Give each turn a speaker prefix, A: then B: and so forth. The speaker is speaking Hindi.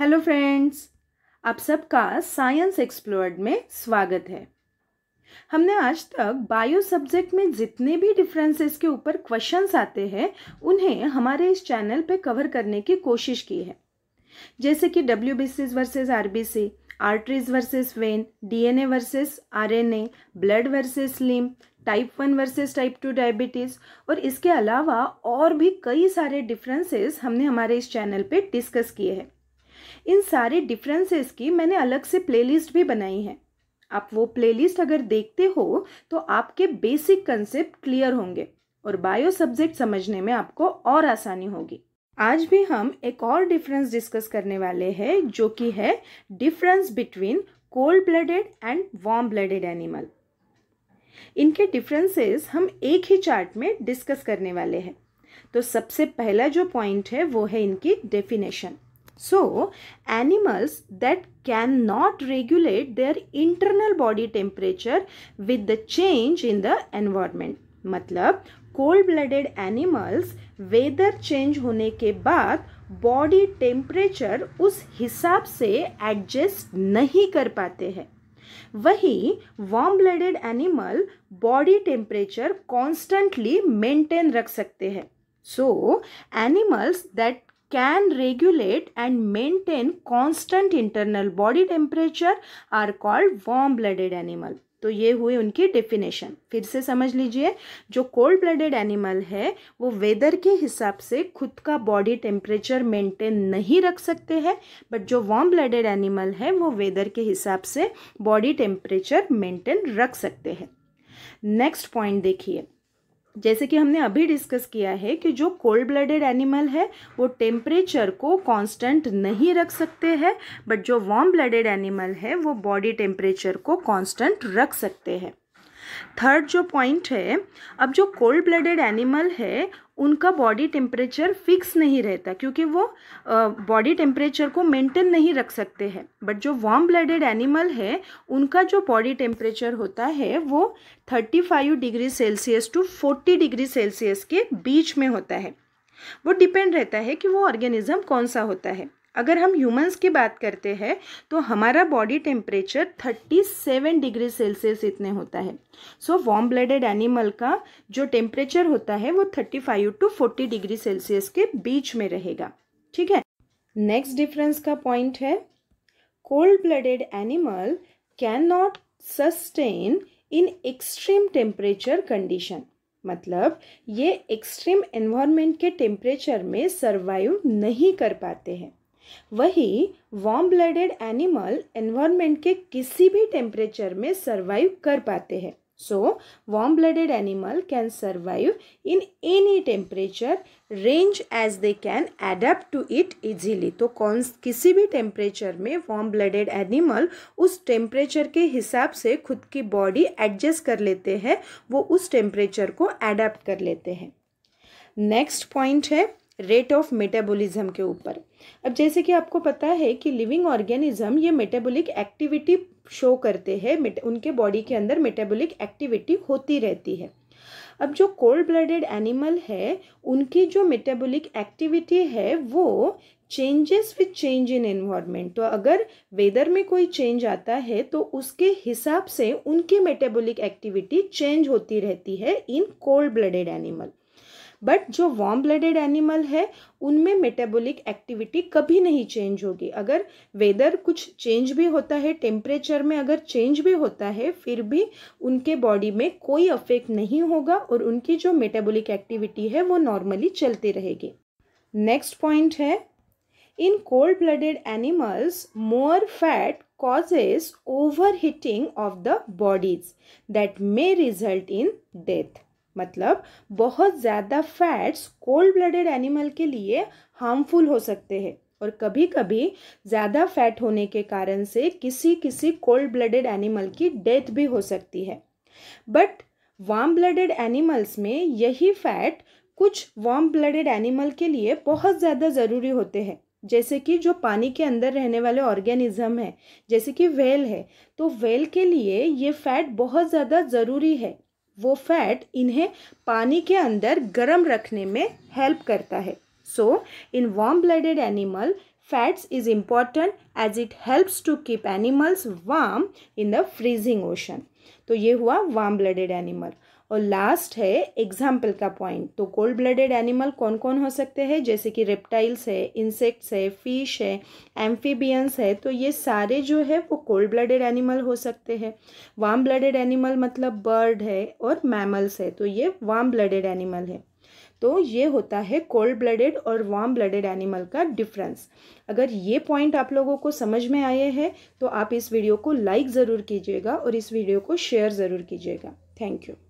A: हेलो फ्रेंड्स आप सबका साइंस एक्सप्लोर्ड में स्वागत है हमने आज तक बायो सब्जेक्ट में जितने भी डिफरेंसेस के ऊपर क्वेश्चंस आते हैं उन्हें हमारे इस चैनल पे कवर करने की कोशिश की है जैसे कि W B Cs versus R B C arteries versus vein DNA versus RNA, blood versus lymph type one versus type two diabetes और इसके अलावा और भी कई सारे डिफरेंसेस हमने हमारे इस चैनल पे डिस्कस किए हैं इन सारे डिफरेंसेस की मैंने अलग से प्लेलिस्ट भी बनाई है आप वो प्लेलिस्ट अगर देखते हो तो आपके बेसिक कंसेप्ट क्लियर होंगे और बायो सब्जेक्ट समझने में आपको और आसानी होगी आज भी हम एक और डिफरेंस डिस्कस करने वाले हैं जो कि है difference between cold blooded and warm blooded animal इनके डिफरेंसेस हम एक ही चार्ट में डिस्कस करने वाले हैं तो सबसे पहला जो पॉइंट है वो है इनकी definition So, animals that cannot regulate their internal body temperature with the change in the environment. मतलब cold blooded animals weather change होने के बाद बॉडी टेम्परेचर उस हिसाब से एडजस्ट नहीं कर पाते हैं वहीं warm blooded animal body temperature constantly maintain रख सकते हैं so animals that can regulate and maintain constant internal body temperature are called warm blooded animal तो ये हुए उनकी डेफिनेशन फिर से समझ लीजिए जो कोल्ड ब्लडेड एनिमल है वो वेदर के हिसाब से खुद का बॉडी टेम्परेचर मेंटेन नहीं रख सकते हैं बट जो वार्म ब्लडेड एनिमल है वो वेदर के हिसाब से बॉडी टेम्परेचर मेंटेन रख सकते हैं नेक्स्ट पॉइंट देखिए जैसे कि हमने अभी डिस्कस किया है कि जो कोल्ड ब्लडेड एनिमल है वो टेम्परेचर को कांस्टेंट नहीं रख सकते हैं बट जो वार्म ब्लडेड एनिमल है वो बॉडी टेम्परेचर को कांस्टेंट रख सकते हैं थर्ड जो पॉइंट है अब जो कोल्ड ब्लडेड एनिमल है उनका बॉडी टेम्परेचर फिक्स नहीं रहता क्योंकि वो बॉडी टेम्परेचर को मेंटेन नहीं रख सकते हैं बट जो वार्म ब्लडेड एनिमल है उनका जो बॉडी टेम्परेचर होता है वो 35 degree Celsius to 40 degree Celsius के बीच में होता है वो डिपेंड रहता है कि वो ऑर्गेनिज़म कौन सा होता है अगर हम ह्यूमंस की बात करते हैं तो हमारा बॉडी टेम्परेचर 37 डिग्री सेल्सियस इतने होता है सो वॉम ब्लडेड एनिमल का जो टेम्परेचर होता है वो 35 टू फोर्टी डिग्री सेल्सियस के बीच में रहेगा ठीक है नेक्स्ट डिफरेंस का पॉइंट है cold blooded animal can not sustain in extreme temperature condition मतलब ये एक्सट्रीम एनवायरनमेंट के टेम्परेचर में सरवाइव नहीं कर पाते हैं वही वार्म ब्लडेड एनिमल एनवायरनमेंट के किसी भी टेम्परेचर में सरवाइव कर पाते हैं so warm blooded animal can survive in any temperature range as they can adapt to it easily तो कौन किसी भी टेम्परेचर में वार्म ब्लडेड एनिमल उस टेम्परेचर के हिसाब से खुद की बॉडी एडजस्ट कर लेते हैं वो उस टेम्परेचर को एडेप्ट कर लेते हैं नेक्स्ट पॉइंट है रेट ऑफ मेटाबॉलिज्म के ऊपर अब जैसे कि आपको पता है कि लिविंग ऑर्गेनिज्म ये मेटाबॉलिक एक्टिविटी शो करते हैं उनके बॉडी के अंदर मेटाबॉलिक एक्टिविटी होती रहती है अब जो कोल्ड ब्लडेड एनिमल है उनकी जो मेटाबॉलिक एक्टिविटी है वो changes with change in environment तो अगर वेदर में कोई चेंज आता है तो उसके हिसाब से उनकी मेटाबॉलिक एक्टिविटी चेंज होती रहती है in cold blooded animal but जो वार्म ब्लडेड एनिमल है उनमें मेटाबॉलिक एक्टिविटी कभी नहीं चेंज होगी अगर वेदर कुछ चेंज भी होता है टेम्परेचर में अगर चेंज भी होता है फिर भी उनके बॉडी में कोई अफेक्ट नहीं होगा और उनकी जो मेटाबॉलिक एक्टिविटी है वो नॉर्मली चलती रहेगी नेक्स्ट पॉइंट है in cold blooded animals more fat causes overheating of the bodies that may result in death मतलब बहुत ज़्यादा फैट्स कोल्ड ब्लडेड एनिमल के लिए हार्मफुल हो सकते हैं और कभी कभी ज़्यादा फैट होने के कारण से किसी किसी कोल्ड ब्लडेड एनिमल की डेथ भी हो सकती है बट वार्म ब्लडेड एनिमल्स में यही फैट कुछ वार्म ब्लडेड एनिमल के लिए बहुत ज़्यादा ज़रूरी होते हैं जैसे कि जो पानी के अंदर रहने वाले ऑर्गेनिज्म है जैसे कि व्हेल है तो व्हेल के लिए ये फैट बहुत ज़्यादा ज़रूरी है वो फैट इन्हें पानी के अंदर गर्म रखने में हेल्प करता है so in warm blooded animal fats is important as it helps to keep animals warm in the freezing ocean तो ये हुआ वार्म ब्लडेड एनिमल और लास्ट है एग्जाम्पल का पॉइंट तो कोल्ड ब्लडेड एनिमल कौन कौन हो सकते हैं जैसे कि रेप्टाइल्स है इंसेक्ट्स है फिश है एम्फीबियंस है तो ये सारे जो है वो कोल्ड ब्लडेड एनिमल हो सकते हैं वार्म ब्लडेड एनिमल मतलब बर्ड है और मैमल्स है तो ये वार्म ब्लडेड एनिमल है तो ये होता है कोल्ड ब्लडेड और वार्म ब्लडेड एनिमल का डिफरेंस अगर ये पॉइंट आप लोगों को समझ में आए हैं तो आप इस वीडियो को लाइक ज़रूर कीजिएगा और इस वीडियो को शेयर ज़रूर कीजिएगा थैंक यू